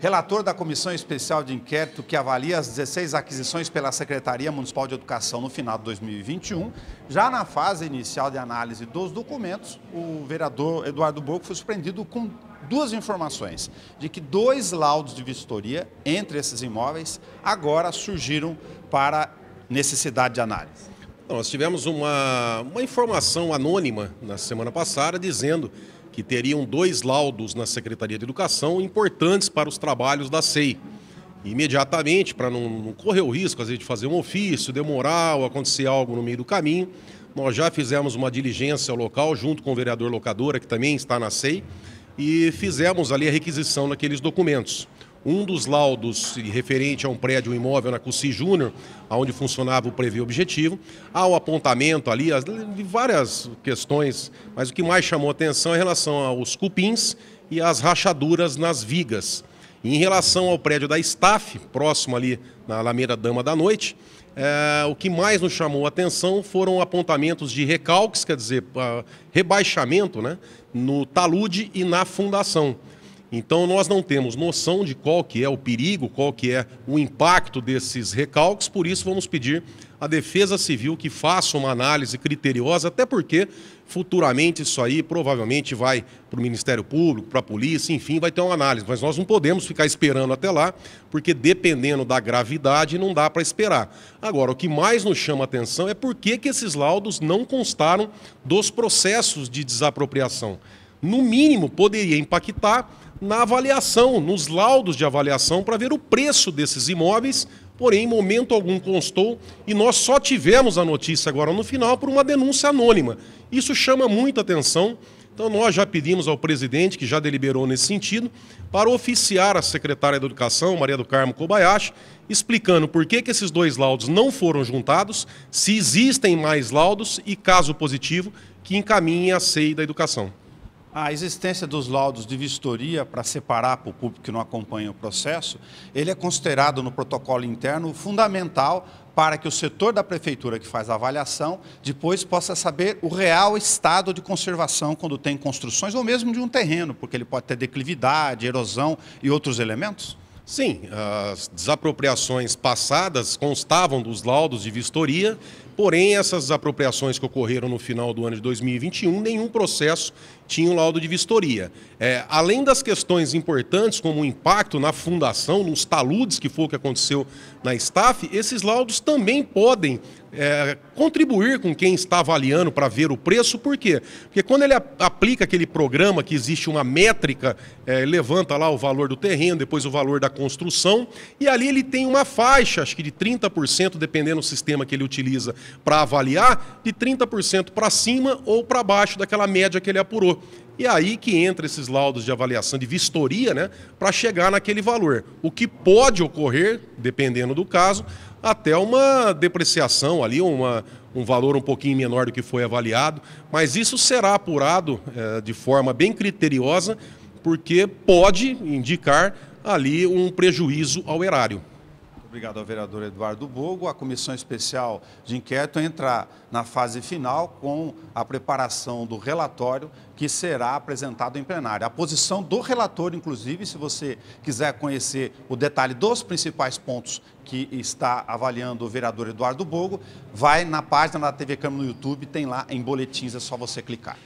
relator da Comissão Especial de Inquérito que avalia as 16 aquisições pela Secretaria Municipal de Educação no final de 2021. Já na fase inicial de análise dos documentos, o vereador Eduardo Borgo foi surpreendido com duas informações: de que dois laudos de vistoria entre esses imóveis agora surgiram para necessidade de análise. Nós tivemos uma, uma informação anônima na semana passada dizendo que teriam dois laudos na Secretaria de Educação importantes para os trabalhos da SEI. Imediatamente, para não, não correr o risco, às vezes, de fazer um ofício, demorar ou acontecer algo no meio do caminho, nós já fizemos uma diligência ao local, junto com o vereador locadora, que também está na SEI, e fizemos ali a requisição daqueles documentos. Um dos laudos referente a um prédio imóvel na Cusi Júnior, onde funcionava o Previo Objetivo, há o apontamento ali de várias questões, mas o que mais chamou atenção é em relação aos cupins e às rachaduras nas vigas. Em relação ao prédio da Staff, próximo ali na Alameda Dama da Noite, é, o que mais nos chamou a atenção foram apontamentos de recalques, quer dizer, ah, rebaixamento né, no talude e na fundação. Então nós não temos noção de qual que é o perigo, qual que é o impacto desses recalques, por isso vamos pedir à Defesa Civil que faça uma análise criteriosa, até porque futuramente isso aí provavelmente vai para o Ministério Público, para a polícia, enfim, vai ter uma análise. Mas nós não podemos ficar esperando até lá, porque dependendo da gravidade não dá para esperar. Agora, o que mais nos chama a atenção é por que, que esses laudos não constaram dos processos de desapropriação. No mínimo, poderia impactar na avaliação, nos laudos de avaliação, para ver o preço desses imóveis, porém, em momento algum constou e nós só tivemos a notícia agora no final por uma denúncia anônima. Isso chama muita atenção. Então, nós já pedimos ao presidente, que já deliberou nesse sentido, para oficiar a secretária da Educação, Maria do Carmo Kobayashi, explicando por que, que esses dois laudos não foram juntados, se existem mais laudos e, caso positivo, que encaminhe a SEI da Educação. A existência dos laudos de vistoria para separar para o público que não acompanha o processo, ele é considerado no protocolo interno fundamental para que o setor da prefeitura que faz a avaliação depois possa saber o real estado de conservação quando tem construções ou mesmo de um terreno, porque ele pode ter declividade, erosão e outros elementos? Sim, as desapropriações passadas constavam dos laudos de vistoria Porém, essas apropriações que ocorreram no final do ano de 2021, nenhum processo tinha um laudo de vistoria. É, além das questões importantes, como o impacto na fundação, nos taludes, que foi o que aconteceu na STAF, esses laudos também podem é, contribuir com quem está avaliando para ver o preço, por quê? Porque quando ele aplica aquele programa que existe uma métrica, é, levanta lá o valor do terreno, depois o valor da construção, e ali ele tem uma faixa, acho que de 30%, dependendo do sistema que ele utiliza para avaliar, de 30% para cima ou para baixo daquela média que ele apurou. E é aí que entra esses laudos de avaliação, de vistoria, né, para chegar naquele valor. O que pode ocorrer, dependendo do caso, até uma depreciação ali, uma, um valor um pouquinho menor do que foi avaliado. Mas isso será apurado é, de forma bem criteriosa, porque pode indicar ali um prejuízo ao erário. Obrigado ao vereador Eduardo Bogo. A comissão especial de inquérito entrar na fase final com a preparação do relatório que será apresentado em plenário. A posição do relator, inclusive, se você quiser conhecer o detalhe dos principais pontos que está avaliando o vereador Eduardo Bogo, vai na página da TV Câmara no YouTube, tem lá em boletins, é só você clicar.